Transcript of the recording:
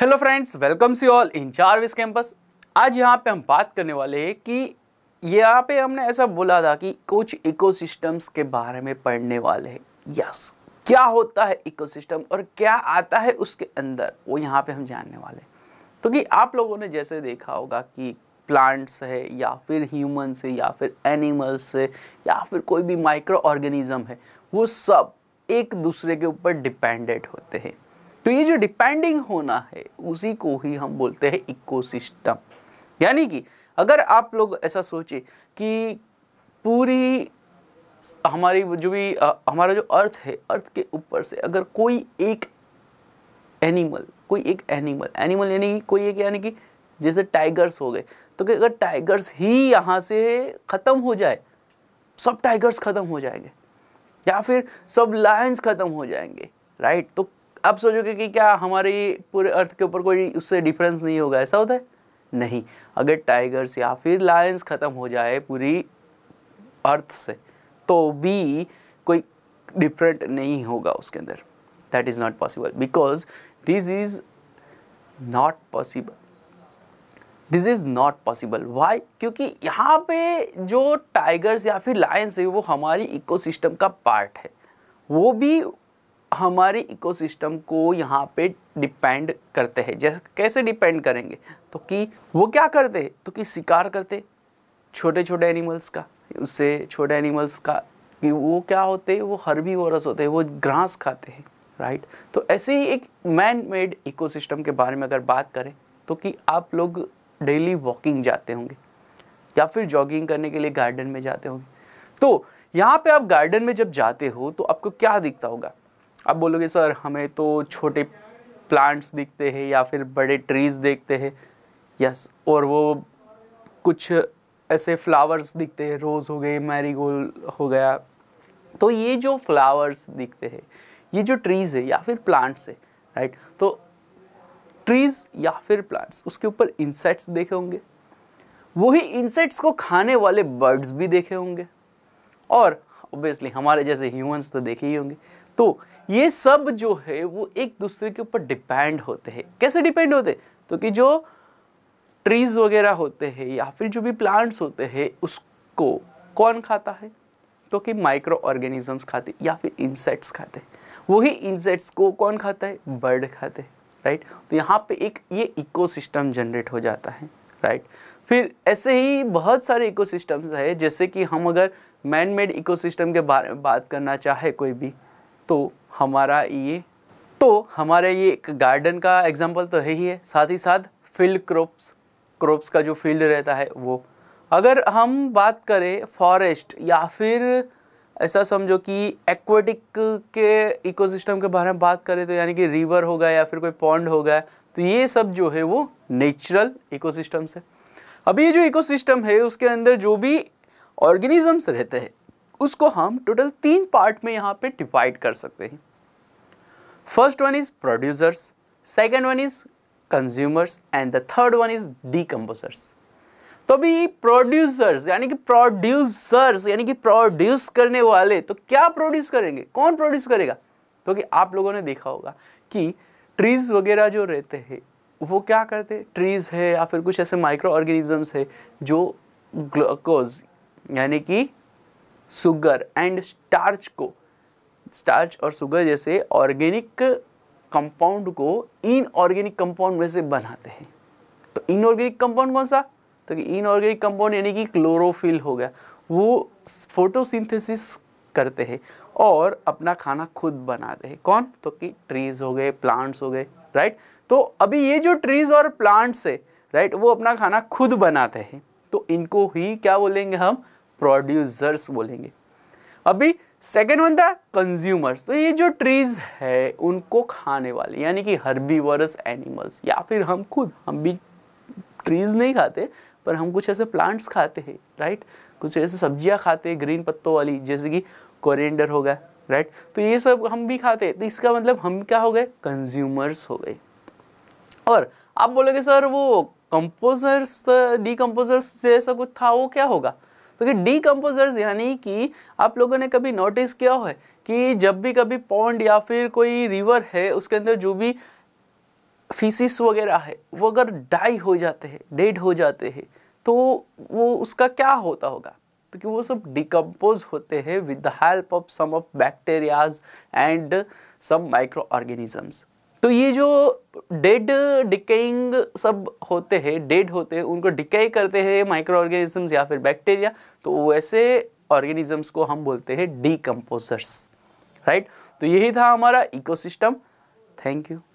hello friends welcome see all in चारविस campus आज यहाँ पे हम बात करने वाले हैं कि यहाँ पे हमने ऐसा बोला था कि कुछ इकोसिस्टम्स के बारे में पढ़ने वाले हैं यस क्या होता है इकोसिस्टम और क्या आता है उसके अंदर वो यहाँ पे हम जानने वाले तो कि आप लोगों ने जैसे देखा होगा कि प्लांट्स है या फिर ह्यूमन्स है या फिर एनिमल्स है या फिर कोई भी माइक्रो ऑर्गेनिज्म है वो सब एक दूसरे के ऊपर डिपेंडेंट होते हैं तो ये जो डिपेंडिंग होना है उसी को ही हम बोलते हैं इकोसिस्टम यानी कि अगर आप लोग ऐसा सोचे कि पूरी हमारी जो भी आ, हमारा जो अर्थ है अर्थ के ऊपर से अगर कोई एक एनिमल कोई एक एनिमल एनिमल यानी कि कोई एक यानी कि जैसे टाइगर्स हो गए तो कि अगर टाइगर्स ही यहाँ से ख़त्म हो जाए सब टाइगर्स ख़त्म हो जाएंगे या फिर सब लायंस ख़त्म हो जाएंगे राइट तो आप सोचोगे कि क्या हमारी पूरे अर्थ के ऊपर कोई उससे डिफरेंस नहीं होगा ऐसा होता है नहीं अगर टाइगर्स या फिर लायंस ख़त्म हो जाए पूरी अर्थ से तो भी कोई डिफरेंट नहीं होगा उसके अंदर that is not possible because this is not possible this is not possible why क्योंकि यहाँ पे जो टाइगर्स या फिर लायंस है वो हमारी इकोसिस्टम का पार्ट है वो भी हमारे इकोसिस्टम को यहाँ पे डिपेंड करते हैं जैसे कैसे डिपेंड करेंगे तो कि वो क्या करते हैं तो कि शिकार करते छोटे छोटे एनिमल्स का उससे छोटे एनिमल्स का कि वो क्या होते हैं वो हरबी वरस होते हैं वो घास खाते हैं राइट तो ऐसे ही एक मैन मेड इकोसिस्टम के बारे में अगर बात करें तो कि आप लोग डेली वॉकिंग जाते होंगे या फिर जॉगिंग करने के लिए गार्डन में जाते होंगे तो यहाँ पे आप गार्डन में जब जाते हो तो आपको क्या दिखता होगा आप बोलोगे सर हमें तो छोटे प्लांट्स दिखते हैं या फिर बड़े ट्रीज़ देखते हैं यस और वो कुछ ऐसे फ्लावर्स दिखते हैं रोज़ हो गए मैरीगोल हो गया तो ये जो फ्लावर्स दिखते हैं ये जो ट्रीज़ है या फिर प्लांट्स है राइट तो ट्रीज़ या फिर प्लांट्स उसके ऊपर इंसेक्ट्स देखे होंगे वही इंसेक्ट्स को खाने वाले बर्ड्स भी देखे होंगे और ऑब्वियसली हमारे जैसे ह्यूमंस तो देखे ही होंगे तो ये सब जो है वो एक दूसरे के ऊपर डिपेंड होते हैं कैसे डिपेंड होते हैं तो कि जो ट्रीज वगैरह होते हैं या फिर जो भी प्लांट्स होते हैं उसको कौन खाता है तो कि माइक्रो ऑर्गेनिजम्स खाते या फिर इंसेक्ट्स खाते वही इंसेक्ट्स को कौन खाता है बर्ड खाते राइट तो यहाँ पे एक ये इकोसिस्टम जनरेट हो जाता है राइट फिर ऐसे ही बहुत सारे इकोसिस्टम्स है जैसे कि हम अगर मैन मेड इकोसिस्टम के बारे में बात करना चाहे कोई भी तो हमारा ये तो हमारा ये एक गार्डन का एग्जाम्पल तो है ही है साथ ही साथ फील्ड क्रॉप्स क्रॉप्स का जो फील्ड रहता है वो अगर हम बात करें फॉरेस्ट या फिर ऐसा समझो कि एक्वेटिक के इकोसिस्टम के बारे में बात करें तो यानी कि रिवर होगा या फिर कोई पॉन्ड होगा तो ये सब जो है वो नेचुरल इकोसिस्टम्स है अभी ये जो इकोसिस्टम है उसके अंदर जो भी ऑर्गेनिजम्स रहते हैं उसको हम टोटल तीन पार्ट में यहाँ पे डिवाइड कर सकते हैं first one is producers second one is consumers and the third one is decomposers तो अभी प्रोड्यूसर्स यानी कि प्रोड्यूसर्स यानी कि प्रोड्यूस करने वाले तो क्या प्रोड्यूस करेंगे कौन प्रोड्यूस करेगा तो कि आप लोगों ने देखा होगा कि ट्रीज वगैरह जो रहते हैं वो क्या करते हैं ट्रीज है या फिर कुछ ऐसे माइक्रो ऑर्गेनिजम्स है जो ग्लूकोज यानी कि सुगर एंड स्टार्च को स्टार्च और सुगर जैसे ऑर्गेनिक कंपाउंड को इनऑर्गेनिक कंपाउंड में से बनाते हैं तो इनऑर्गेनिक कंपाउंड कौन सा तो इनऑर्गेनिक कंपाउंड यानी कि क्लोरोफिल हो गया वो फोटोसिंथेसिस करते हैं और अपना खाना खुद बनाते हैं कौन तो कि ट्रीज हो गए प्लांट्स हो गए राइट तो अभी ये जो ट्रीज और प्लांट्स है राइट वो अपना खाना खुद बनाते हैं तो इनको ही क्या बोलेंगे हम प्रोड्यूसर्स बोलेंगे अभी सेकेंड वन था कंज्यूमर्स तो ये जो ट्रीज है उनको खाने वाले यानी कि हर्बीवरस एनिमल्स या फिर हम खुद हम भी ट्रीज नहीं खाते पर हम कुछ ऐसे प्लांट्स खाते हैं राइट कुछ ऐसे सब्जियां खाते हैं ग्रीन पत्तों वाली जैसे कि कोरिएंडर हो गया राइट तो ये सब हम भी खाते हैं तो इसका मतलब हम क्या हो गए कंज्यूमर्स हो गए और आप बोलोगे सर वो कंपोजर्स डीकम्पोजर्स जैसा कुछ था वो क्या होगा तो डीकम्पोजर्स यानी कि आप लोगों ने कभी नोटिस किया हो कि जब भी कभी पौंड या फिर कोई रिवर है उसके अंदर जो भी फीसिस वगैरह है वो अगर डाई हो जाते हैं डेड हो जाते हैं तो वो उसका क्या होता होगा तो कि वो सब डिकम्पोज होते हैं with the help of some of bacterias and some micro organisms तो ये जो डेड डिकेइंग सब होते हैं डेड होते हैं उनको डिके करते हैं माइक्रो ऑर्गेनिजम्स या फिर बैक्टीरिया तो वैसे ऑर्गेनिजम्स को हम बोलते हैं डीकम्पोजर्स राइट तो यही था हमारा इकोसिस्टम थैंक यू